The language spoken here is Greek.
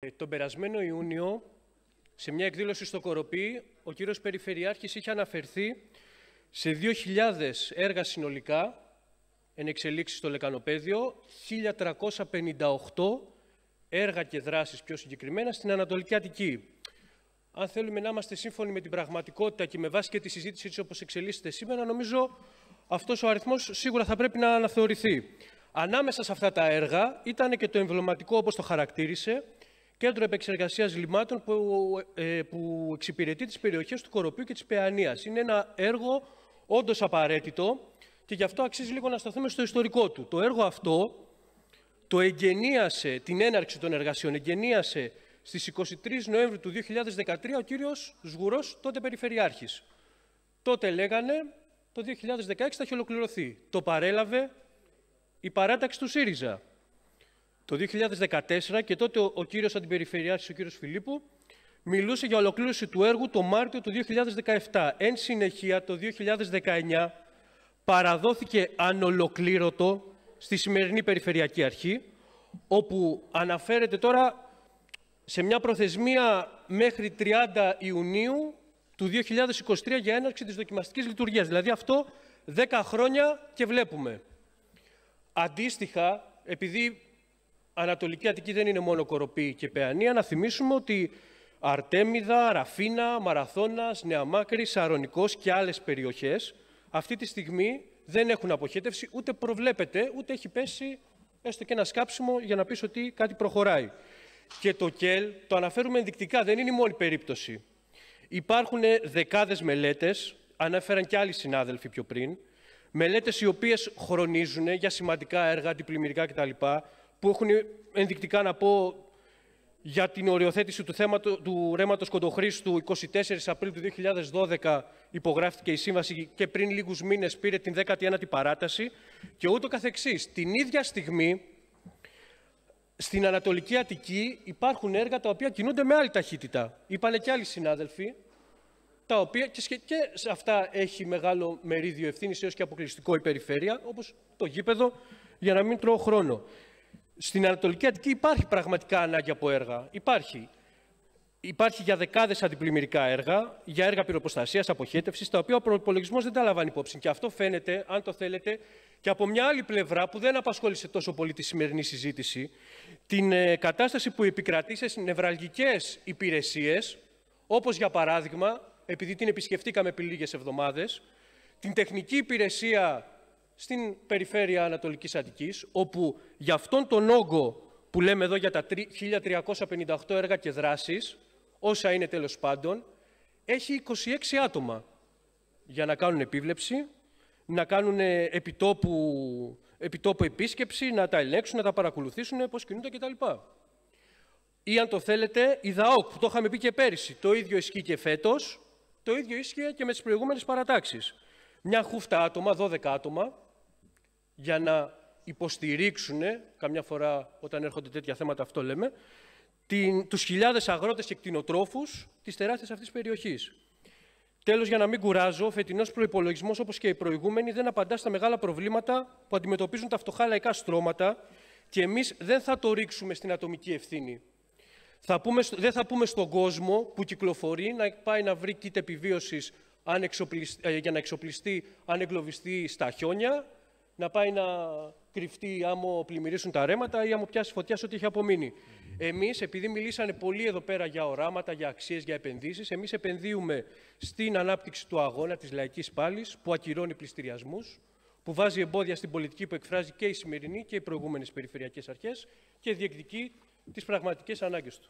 Ε, τον περασμένο Ιούνιο, σε μια εκδήλωση στο Κοροπή, ο κύριος Περιφερειάρχης είχε αναφερθεί σε 2.000 έργα συνολικά εν εξελίξεις στο Λεκανοπέδιο, 1.358 έργα και δράσεις πιο συγκεκριμένα στην Ανατολική Αττική. Αν θέλουμε να είμαστε σύμφωνοι με την πραγματικότητα και με βάση και τη συζήτηση έτσι όπως εξελίσσεται σήμερα, νομίζω αυτός ο αριθμός σίγουρα θα πρέπει να αναθεωρηθεί. Ανάμεσα σε αυτά τα έργα ήταν και το εμβληματικό, όπως το χαρακτήρισε, κέντρο επεξεργασίας λιμάτων που, ε, που εξυπηρετεί τις περιοχές του Κοροπίου και της Παιανίας. Είναι ένα έργο όντως απαραίτητο και γι' αυτό αξίζει λίγο να σταθούμε στο ιστορικό του. Το έργο αυτό το εγγενίασε, την έναρξη των εργασιών εγγενίασε στις 23 Νοέμβρη του 2013 ο κύριος Σγουρός, τότε Περιφερειάρχης. Τότε λέγανε, το 2016 θα έχει ολοκληρωθεί. Το παρέλαβε η παράταξη του ΣΥΡΙΖΑ το 2014 και τότε ο, ο κύριος Αντιπεριφερειάρχης, ο κύριος Φιλίππου, μιλούσε για ολοκλήρωση του έργου το Μάρτιο του 2017. Εν συνεχεία, το 2019 παραδόθηκε ανολοκλήρωτο στη σημερινή Περιφερειακή Αρχή, όπου αναφέρεται τώρα σε μια προθεσμία μέχρι 30 Ιουνίου του 2023 για έναρξη της δοκιμαστικής λειτουργίας. Δηλαδή αυτό 10 χρόνια και βλέπουμε. Αντίστοιχα, επειδή Ανατολική Αττική δεν είναι μόνο Κοροπή και Παιανία. Να θυμίσουμε ότι Αρτέμιδα, Ραφίνα, Μαραθώνας, Νεαμάκρη, Σαρονικός και άλλες περιοχές αυτή τη στιγμή δεν έχουν αποχέτευση, ούτε προβλέπεται, ούτε έχει πέσει έστω και ένα σκάψιμο για να πεις ότι κάτι προχωράει. Και το ΚΕΛ το αναφέρουμε ενδεικτικά, δεν είναι η μόνη περίπτωση. Υπάρχουν δεκάδες μελέτες, ανέφεραν και άλλοι συνάδελφοι πιο πριν, μελέτες οι οποίες χρονίζουν για σημαντικά έργα, αντιπλημμυρικά κτλ που έχουν ενδεικτικά να πω για την οριοθέτηση του, θέματο, του ρέματος Κοντοχρήστου 24 Απρίλου του 2012 υπογράφηκε η σύμβαση και πριν λίγους μήνες πήρε την 19η παράταση και ούτω καθεξής. Την ίδια στιγμή στην Ανατολική Αττική υπάρχουν έργα τα οποία κινούνται με άλλη ταχύτητα. Είπανε και άλλοι συνάδελφοι, τα οποία και, και σε αυτά έχει μεγάλο μερίδιο ευθύνης έως και αποκλειστικό η περιφέρεια, όπως το γήπεδο, για να μην τρώω χρόνο. Στην Ανατολική Αττική υπάρχει πραγματικά ανάγκη από έργα. Υπάρχει. Υπάρχει για δεκάδες αντιπλημμυρικά έργα, για έργα πυροποστασίας, αποχέτευσης, τα οποία ο προπολογισμός δεν τα λαμβάνει υπόψη. Και αυτό φαίνεται, αν το θέλετε, και από μια άλλη πλευρά που δεν απασχόλησε τόσο πολύ τη σημερινή συζήτηση, την ε, κατάσταση που επικρατεί σε νευραλγικές υπηρεσίες, όπως για παράδειγμα, επειδή την επισκεφτήκαμε επί λίγες εβδομάδες, την τεχνική υπηρεσία στην περιφέρεια Ανατολικής Αττικής, όπου για αυτόν τον όγκο που λέμε εδώ για τα 1358 έργα και δράσεις, όσα είναι τέλος πάντων, έχει 26 άτομα για να κάνουν επίβλεψη, να κάνουν ε, επιτόπου, επιτόπου επίσκεψη, να τα ελέγξουν, να τα παρακολουθήσουν, πώς κινούνται κτλ. Ή αν το θέλετε, η ΔΑΟΚ, που το είχαμε πει και πέρυσι, το ίδιο ισχύει και φέτος, το ίδιο ίσχυε και με τις προηγούμενες παρατάξεις. Μια χούφτα άτομα, 12 άτομα, για να υποστηρίξουν, καμιά φορά όταν έρχονται τέτοια θέματα αυτό λέμε, την, τους χιλιάδες αγρότες και κτηνοτρόφους της τεράστιας αυτής περιοχής. Τέλος, για να μην κουράζω, ο φετινός προπολογισμό, όπως και οι προηγούμενοι, δεν απαντά στα μεγάλα προβλήματα που αντιμετωπίζουν τα φτωχά λαϊκά στρώματα και εμείς δεν θα το ρίξουμε στην ατομική ευθύνη. Θα πούμε, δεν θα πούμε στον κόσμο που κυκλοφορεί να πάει να βρει κίτ επιβίωση ε, για να εξοπλιστεί αν εγκλωβιστεί στα χιόνια να πάει να κρυφτεί άμα πλημμυρίσουν τα ρέματα ή άμα πιάσει φωτιάς ό,τι έχει απομείνει. Εμείς, επειδή μιλήσανε πολύ εδώ πέρα για οράματα, για αξίες, για επενδύσεις, εμείς επενδύουμε στην ανάπτυξη του αγώνα της λαϊκής πάλης που ακυρώνει πληστηριασμούς, που βάζει εμπόδια στην πολιτική που εκφράζει και η σημερινή και οι προηγούμενες περιφερειακές αρχές και διεκδικεί τις πραγματικές ανάγκες του.